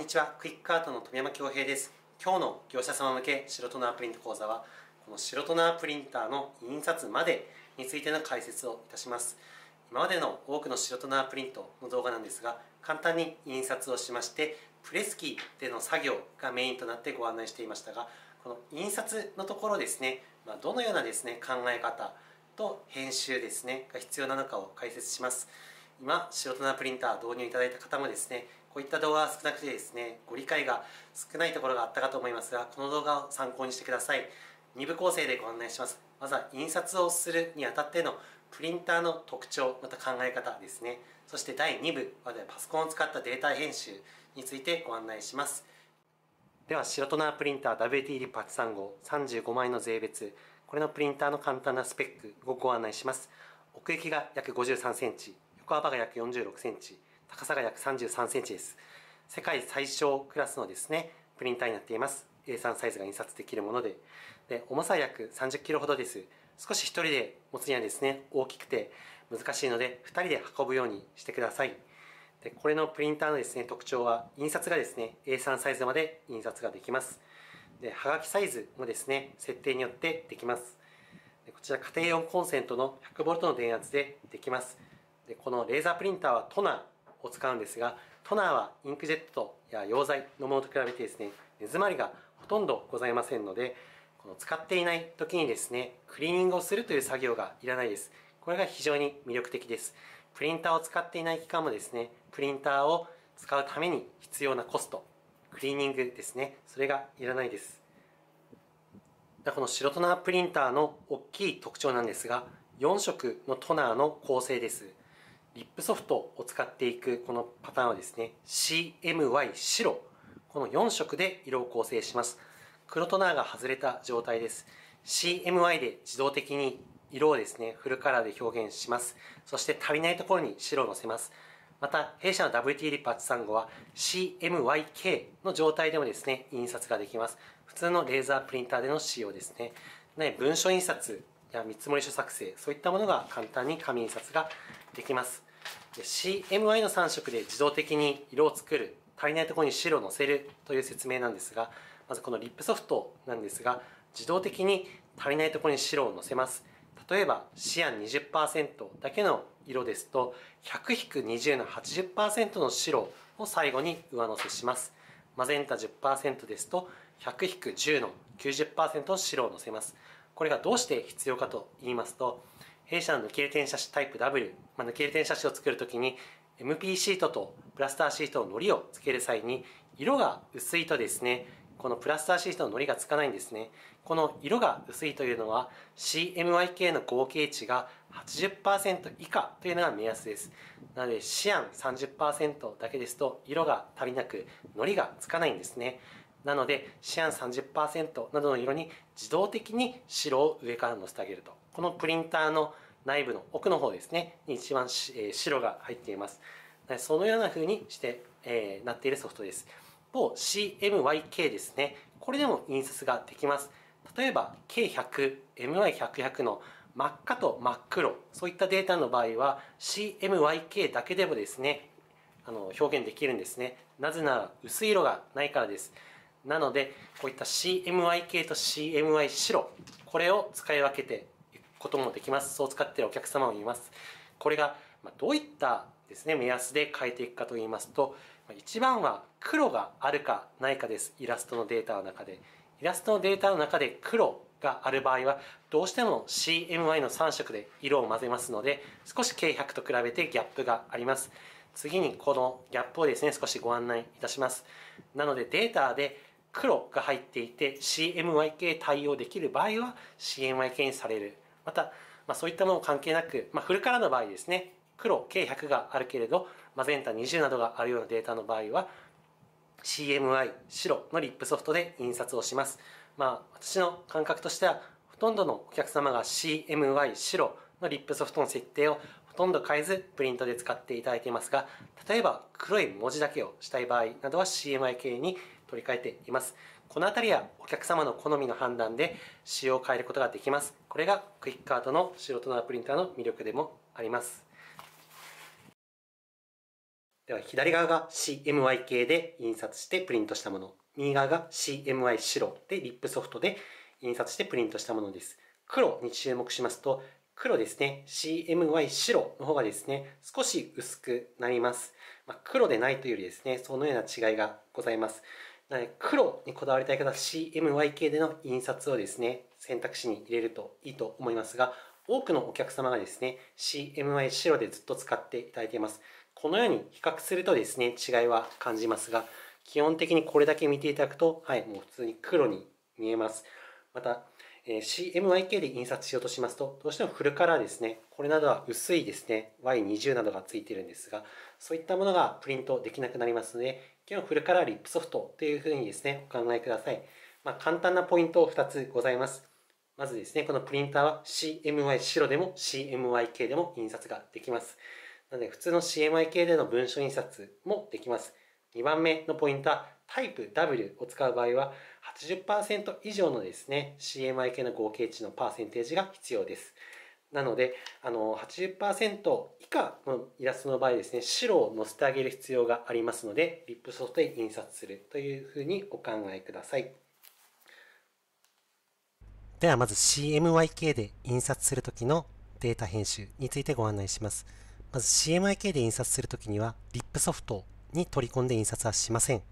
にちはクイックアートの富山恭平です今日の業者様向け白トナープリント講座はこの白トナープリンターの印刷までについての解説をいたします今までの多くの白トナープリントの動画なんですが簡単に印刷をしましてプレスキーでの作業がメインとなってご案内していましたがこの印刷のところですね、まあ、どのようなですね考え方と編集ですねが必要なのかを解説します今白トナープリンター導入いただいた方もですねこういった動画は少なくてですね、ご理解が少ないところがあったかと思いますが、この動画を参考にしてください。2部構成でご案内します。まずは印刷をするにあたってのプリンターの特徴、また考え方ですね。そして第2部はパソコンを使ったデータ編集についてご案内します。では、白トナープリンター WT リップ83号35枚の税別。これのプリンターの簡単なスペックをご案内します。奥行きが約53センチ、横幅が約46センチ。高さが約33センチです。世界最小クラスのですね、プリンターになっています。A3 サイズが印刷できるもので、で重さは約30キロほどです。少し1人で持つにはですね、大きくて難しいので、2人で運ぶようにしてください。でこれのプリンターのですね、特徴は、印刷がですね、A3 サイズまで印刷ができます。で、はがきサイズもですね、設定によってできます。でこちら家庭用コンセントの 100V の電圧でできます。でこのレーザープリンターはトナーを使うんですがトナーはインクジェットや溶剤のものと比べてですね根詰まりがほとんどございませんのでこの使っていない時にですねクリーニングをするという作業がいらないですこれが非常に魅力的ですプリンターを使っていない期間もですねプリンターを使うために必要なコストクリーニングですねそれがいらないですこの白トナープリンターの大きい特徴なんですが4色のトナーの構成ですリップソフトを使っていくこのパターンはですね、CMY 白、この4色で色を構成します。黒トナーが外れた状態です。CMY で自動的に色をですね、フルカラーで表現します。そして足りないところに白を乗せます。また、弊社の WT リップ835は CMYK の状態でもですね、印刷ができます。普通のレーザープリンターでの使用ですね。文書印刷や見積書作成、そういったものが簡単に紙印刷ができます CMY の3色で自動的に色を作る足りないところに白をのせるという説明なんですがまずこのリップソフトなんですが自動的に足りないところに白をのせます例えばシアン20%だけの色ですと100-20の80%の白を最後に上乗せしますマゼンタ10%ですと100-10の90%の白をのせますこれがどうして必要かと言いますと弊社の抜き入れ転写子タイプ W、まあ、抜き入れ転写子を作るときに MP シートとプラスターシートの糊をつける際に色が薄いとですねこのプラスターシートの糊がつかないんですねこの色が薄いというのは CMYK の合計値が80%以下というのが目安ですなのでシアン30%だけですと色が足りなく糊がつかないんですねなのでシアン30%などの色に自動的に白を上からのせてあげるとこのプリンターの内部の奥の方ですねに一番、えー、白が入っていますそのような風にして、えー、なっているソフトです方 CMYK ですねこれでも印刷ができます例えば K100MY100 の真っ赤と真っ黒そういったデータの場合は CMYK だけでもですねあの表現できるんですねなぜなら薄い色がないからですなのでこういった CMYK と CMY 白これを使い分けてこともできます。そう使っているお客様もいます。これが、まどういったですね、目安で変えていくかと言いますと、一番は黒があるかないかです。イラストのデータの中で。イラストのデータの中で黒がある場合は、どうしても CMY の3色で色を混ぜますので、少し K100 と比べてギャップがあります。次にこのギャップをですね、少しご案内いたします。なのでデータで黒が入っていて CMYK 対応できる場合は CMYK にされる。また、まあ、そういったもの関係なく、まあ、フルカラーの場合ですね黒計100があるけれどマゼンタ20などがあるようなデータの場合は CMI 白のリップソフトで印刷をします、まあ、私の感覚としてはほとんどのお客様が CMY 白のリップソフトの設定をほとんど変えずプリントで使っていただいていますが例えば黒い文字だけをしたい場合などは CMI 系に取り替えていますこの辺りはお客様の好みの判断で仕様を変えることができますこれがクイックカードの素人のプリンターの魅力でもありますでは左側が CMY 系で印刷してプリントしたもの右側が CMY 白でリップソフトで印刷してプリントしたものです黒に注目しますと黒ですね CMY 白の方がですね少し薄くなります、まあ、黒でないというよりですねそのような違いがございますなので黒にこだわりたい方は CMY 系での印刷をですね選択肢に入れるといいと思いますが、多くのお客様がですね、c m y 白でずっと使っていただいています。このように比較するとですね、違いは感じますが、基本的にこれだけ見ていただくと、はい、もう普通に黒に見えます。また、え CMYK で印刷しようとしますと、どうしてもフルカラーですね、これなどは薄いですね、Y20 などがついているんですが、そういったものがプリントできなくなりますので、基本フルカラーリップソフトというふうにですね、お考えください。まあ、簡単なポイント2つございます。まずですね、このプリンターは CMY 白でも CMY k でも印刷ができます。なので普通の CMY 系での文書印刷もできます。2番目のポイントはタイプ W を使う場合は80%以上のですね、c m y 系の合計値のパーセンテージが必要です。なので、あの80、80%以下のイラストの場合ですね、白を載せてあげる必要がありますので、リップソフトで印刷するというふうにお考えください。ではまず CMYK で印刷するときのデータ編集についてご案内します。まず CMYK で印刷するときにはリップソフトに取り込んで印刷はしません。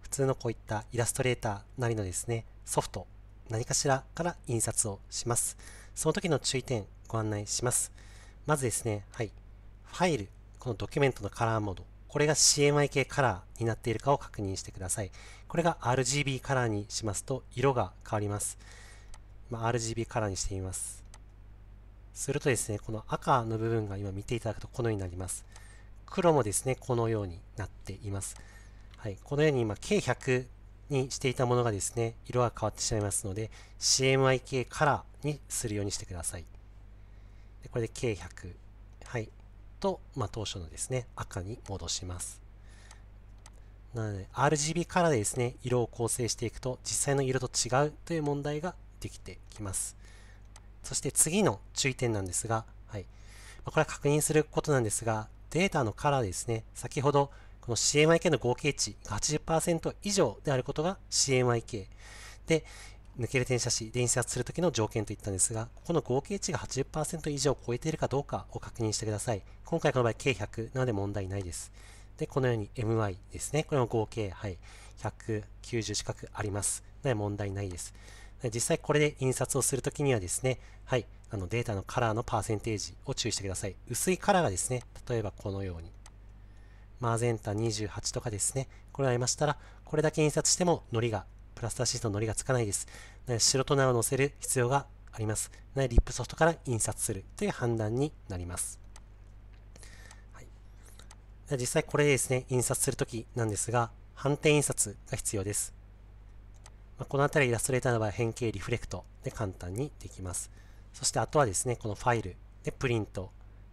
普通のこういったイラストレーターなりのですね、ソフト、何かしらから印刷をします。その時の注意点ご案内します。まずですね、はい。ファイル、このドキュメントのカラーモード、これが CMYK カラーになっているかを確認してください。これが RGB カラーにしますと色が変わります。まあ、RGB カラーにしてみます。するとですね、この赤の部分が今見ていただくとこのようになります。黒もですね、このようになっています。はい、このように今、k 100にしていたものがですね、色が変わってしまいますので、CMYK カラーにするようにしてください。でこれで k 100、はい、と、まあ、当初のですね、赤に戻します。なので、RGB カラーでですね、色を構成していくと、実際の色と違うという問題がってきてきます。そして次の注意点なんですが、はい。これは確認することなんですが、データのカラーですね、先ほどこの CMYK の合計値が80%以上であることが CMYK。で、抜ける転写し、電子圧するときの条件といったんですが、ここの合計値が80%以上超えているかどうかを確認してください。今回この場合 K100 なので問題ないです。で、このように MI ですね。これも合計、はい、190近くあります。なので問題ないです。実際これで印刷をするときにはですね、はい、あのデータのカラーのパーセンテージを注意してください。薄いカラーがですね、例えばこのように、マーゼンタ28とかですね、これありましたら、これだけ印刷しても糊が、プラスターシートの糊がつかないです。白と名を載せる必要があります。でリップソフトから印刷するという判断になります。はい、実際これですね、印刷するときなんですが、反転印刷が必要です。まこのあたりイラストレーターの場合変形リフレクトで簡単にできます。そしてあとはですね、このファイルでプリント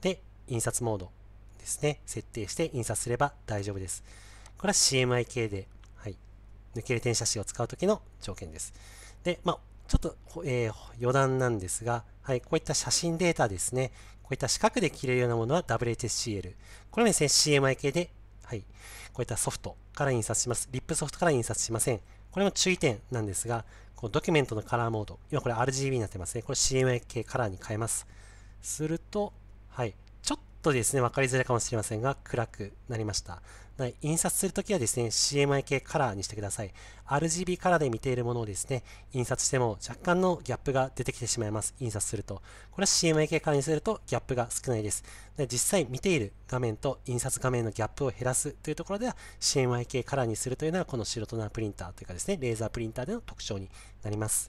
で印刷モードですね、設定して印刷すれば大丈夫です。これは CMYK で、はい、抜ける転写紙を使う時の条件です。で、まあ、ちょっと、えー、余談なんですが、はい、こういった写真データですね、こういった四角で切れるようなものは w h c l これはですね、c m i k で、はい、こういったソフトから印刷します。リップソフトから印刷しません。これも注意点なんですが、こうドキュメントのカラーモード、今これ RGB になってますね。これ CMYK カラーに変えます。すると、はい、とですね、分かりづらいかもしれませんが、暗くなりました。印刷するときはですね、CMYK カラーにしてください。RGB カラーで見ているものをですね、印刷しても若干のギャップが出てきてしまいます。印刷すると。これは CMYK カラーにするとギャップが少ないです。で実際見ている画面と印刷画面のギャップを減らすというところでは、CMYK カラーにするというのがこの白トナープリンターというかですね、レーザープリンターでの特徴になります。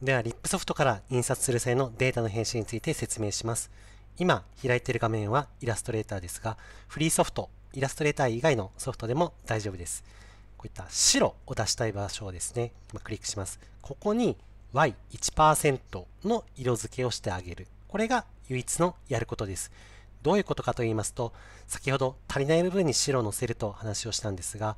では、リップソフトから印刷する際のデータの編集について説明します。今開いている画面はイラストレーターですが、フリーソフト、イラストレーター以外のソフトでも大丈夫です。こういった白を出したい場所をですね、今クリックします。ここに Y1% の色付けをしてあげる。これが唯一のやることです。どういうことかと言いますと、先ほど足りない部分に白を載せると話をしたんですが、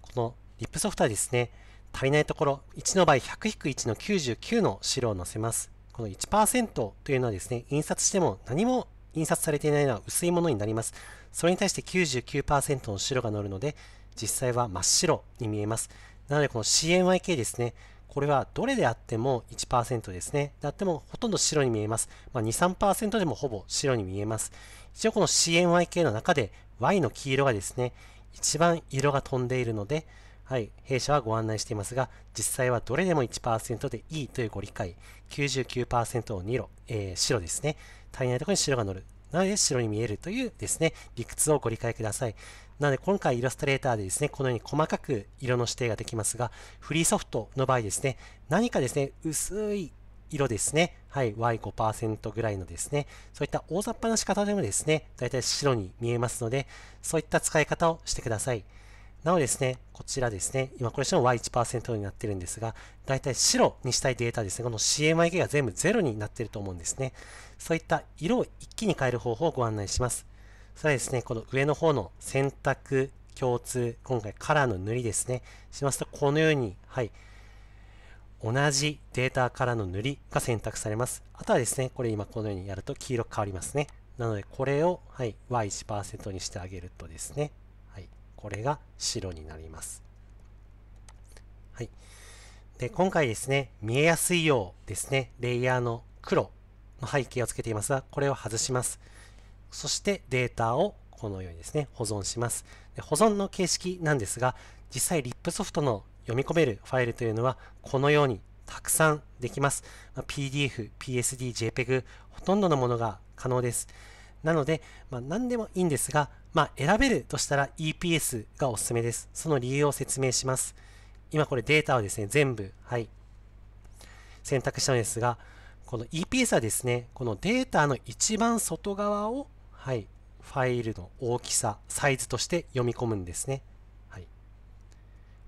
このリップソフトはですね、足りないところ、1の場合100-1の99の白を載せます。この1%というのはですね、印刷しても何も印刷されていないのは薄いものになります。それに対して99%の白が乗るので、実際は真っ白に見えます。なのでこの c n y k ですね、これはどれであっても1%ですね。であってもほとんど白に見えます。まあ、2、3%でもほぼ白に見えます。一応この c n y k の中で Y の黄色がですね、一番色が飛んでいるので、はい、弊社はご案内していますが、実際はどれでも1%でいいというご理解、99%を2路、えー、白ですね。足りないところに白が乗る。なので白に見えるというですね、理屈をご理解ください。なので今回イラストレーターでですね、このように細かく色の指定ができますが、フリーソフトの場合ですね、何かですね、薄い色ですね。はい、Y5% ぐらいのですね。そういった大雑把な仕方でもですね、だいたい白に見えますので、そういった使い方をしてください。なおですね、こちらですね、今これしても Y1% になってるんですが、大体白にしたいデータですね、この CMYK が全部0になってると思うんですね。そういった色を一気に変える方法をご案内します。それはですね、この上の方の選択、共通、今回カラーの塗りですね、しますとこのように、はい、同じデータからの塗りが選択されます。あとはですね、これ今このようにやると黄色く変わりますね。なのでこれを、はい、Y1% にしてあげるとですね、これが白になります。はい。で、今回ですね、見えやすいようですね、レイヤーの黒の背景をつけていますが、これを外します。そしてデータをこのようにですね、保存します。で保存の形式なんですが、実際リップソフトの読み込めるファイルというのは、このようにたくさんできます。ま PDF、PSD、JPEG、ほとんどのものが可能です。なので、まあ、何でもいいんですが、まあ、選べるとしたら EPS がおすすめです。その理由を説明します。今これデータをですね、全部、はい、選択したのですが、この EPS はですね、このデータの一番外側を、はい、ファイルの大きさ、サイズとして読み込むんですね。はい、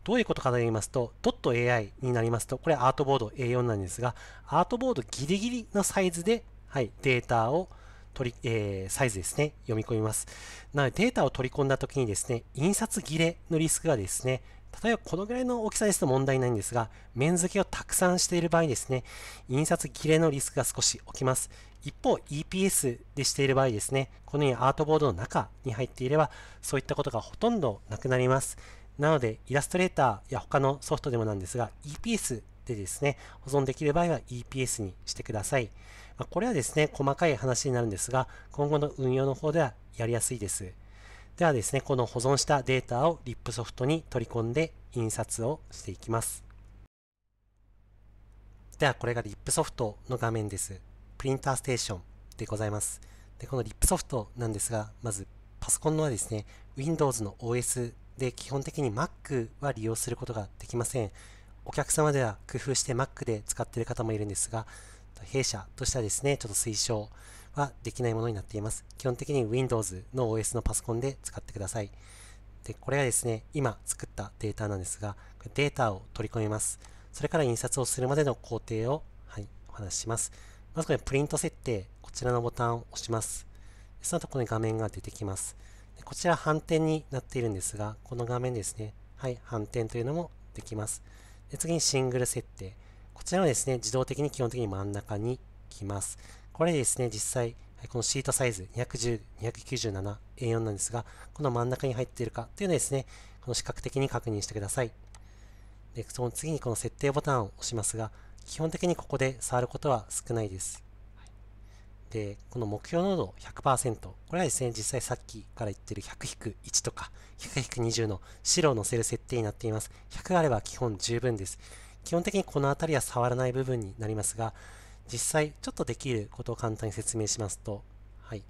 どういうことかと言いますと、.ai になりますと、これアートボード A4 なんですが、アートボードギリギリのサイズで、はい、データを、取り、えー、サイズですね、読み込みます。なのでデータを取り込んだ時にですね、印刷切れのリスクがですね、例えばこのぐらいの大きさですと問題ないんですが、面付けをたくさんしている場合ですね、印刷切れのリスクが少し起きます。一方、EPS でしている場合ですね、このようにアートボードの中に入っていれば、そういったことがほとんどなくなります。なので、イラストレーターや他のソフトでもなんですが、EPS でですね、保存できる場合は EPS にしてください。まあ、これはですね、細かい話になるんですが、今後の運用の方ではやりやすいです。ではですね、この保存したデータをリップソフトに取り込んで印刷をしていきます。では、これがリップソフトの画面です。プリンターステーションでございます。で、このリップソフトなんですが、まずパソコンのはですね、Windows の OS で基本的に Mac は利用することができません。お客様では工夫して Mac で使っている方もいるんですが、弊社としてはですね、ちょっと推奨はできないものになっています。基本的に Windows の OS のパソコンで使ってください。で、これはですね、今作ったデータなんですが、データを取り込みます。それから印刷をするまでの工程を、はい、お話しします。まずこれプリント設定、こちらのボタンを押します。その後こに画面が出てきます。こちら反転になっているんですが、この画面ですね。はい、反転というのもできます。で次にシングル設定。こちらはですね、自動的に基本的に真ん中に来ます。これですね、実際、このシートサイズ210、297、A4 なんですが、この真ん中に入っているかというのをですね、この視覚的に確認してください。で、その次にこの設定ボタンを押しますが、基本的にここで触ることは少ないです。で、この目標濃度100%。これはですね、実際さっきから言ってる100-1とか100-20の白を載せる設定になっています。100があれば基本十分です。基本的にこの辺りは触らない部分になりますが、実際ちょっとできることを簡単に説明しますと、はい、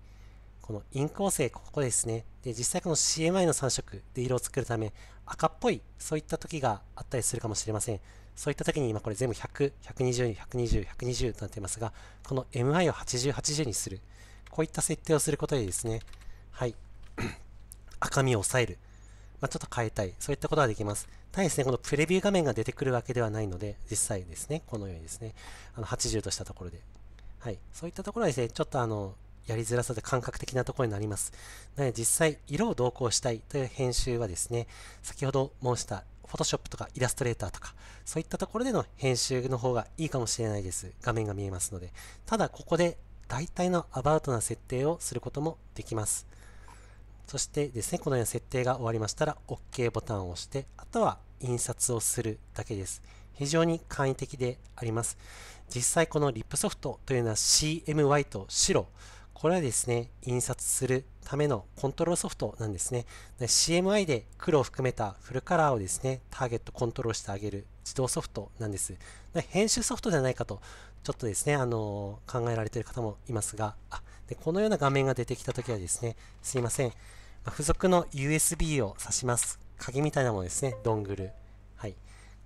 このインク構成、ここですね。で、実際この CMI の3色で色を作るため、赤っぽい、そういった時があったりするかもしれません。そういった時に今これ全部100、120、120、120となっていますが、この MI を80、80にする。こういった設定をすることでですね、はい、赤みを抑える。まあ、ちょっと変えたい、そういったことができます。ただですね、このプレビュー画面が出てくるわけではないので、実際ですね、このようにですね、あの80としたところで。はい。そういったところはですね、ちょっとあの、やりづらさで感覚的なところになります。なので実際、色を同行したいという編集はですね、先ほど申した Photoshop とか Illustrator とか、そういったところでの編集の方がいいかもしれないです。画面が見えますので。ただ、ここで大体のアバウトな設定をすることもできます。そしてですね、このような設定が終わりましたら OK ボタンを押して、あとは印刷をするだけです。非常に簡易的であります。実際このリップソフトというのは CMY と白。これはですね、印刷するためのコントロールソフトなんですね。CMI で黒を含めたフルカラーをですね、ターゲットコントロールしてあげる自動ソフトなんです。編集ソフトじゃないかと、ちょっとですね、あのー、考えられている方もいますが、あでこのような画面が出てきたときはですね、すいません。付属の USB を挿します。鍵みたいなものですね。ドングル。はい。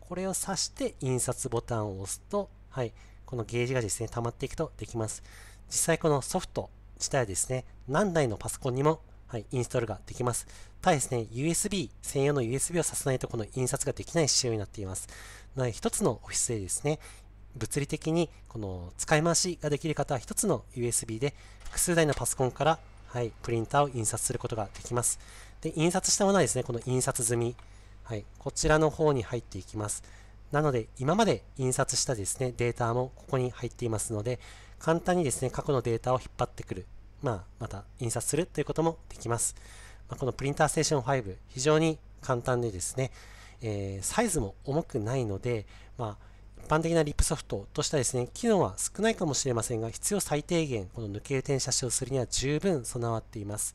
これを挿して印刷ボタンを押すと、はい。このゲージがですね、溜まっていくとできます。実際このソフト自体はですね、何台のパソコンにも、はい、インストールができます。ただですね、USB、専用の USB を挿さないとこの印刷ができない仕様になっています。なので、一つのオフィスでですね、物理的にこの使い回しができる方は一つの USB で複数台のパソコンからはい、プリンターを印刷することができます。で、印刷したものはですね、この印刷済み、はい、こちらの方に入っていきます。なので、今まで印刷したですね、データもここに入っていますので、簡単にですね、過去のデータを引っ張ってくる、まあ、また印刷するということもできます。まあ、このプリンターステーション5、非常に簡単でですね、えー、サイズも重くないので、まあ、般的なリップソフトとしてはですね、機能は少ないかもしれませんが、必要最低限、この抜ける転写子をするには十分備わっています。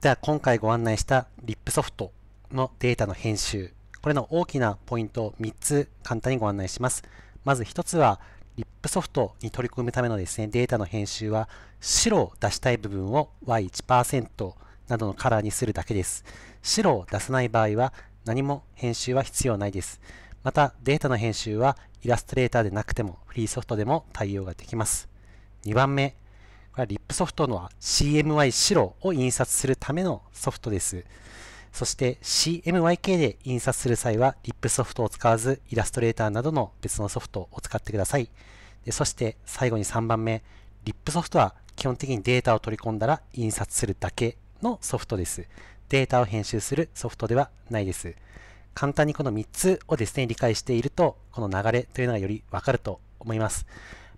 では、今回ご案内したリップソフトのデータの編集、これの大きなポイントを3つ簡単にご案内します。まず1つは、リップソフトに取り組むためのですね、データの編集は、白を出したい部分を Y1% などのカラーにするだけです。白を出さない場合は、何も編集は必要ないです。またデータの編集はイラストレーターでなくてもフリーソフトでも対応ができます。2番目、これはリップソフトの CMY 白を印刷するためのソフトです。そして CMYK で印刷する際はリップソフトを使わずイラストレーターなどの別のソフトを使ってください。でそして最後に3番目、リップソフトは基本的にデータを取り込んだら印刷するだけのソフトです。データを編集するソフトではないです。簡単にこの3つをですね、理解していると、この流れというのがよりわかると思います。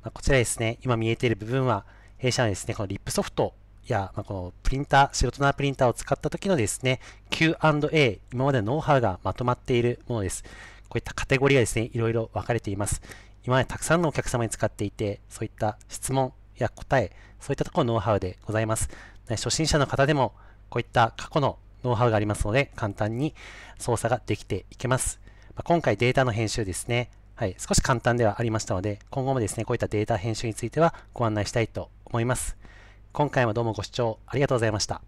まあ、こちらですね、今見えている部分は、弊社のですね、このリップソフトや、まあ、このプリンター、素人なプリンターを使った時のですね、Q&A、今までのノウハウがまとまっているものです。こういったカテゴリーがですね、いろいろ分かれています。今までたくさんのお客様に使っていて、そういった質問や答え、そういったところのノウハウでございます。初心者の方でも、こういった過去のノウハウがありますので、簡単に操作ができていけます。まあ、今回データの編集ですね。はい、少し簡単ではありましたので、今後もですね、こういったデータ編集についてはご案内したいと思います。今回もどうもご視聴ありがとうございました。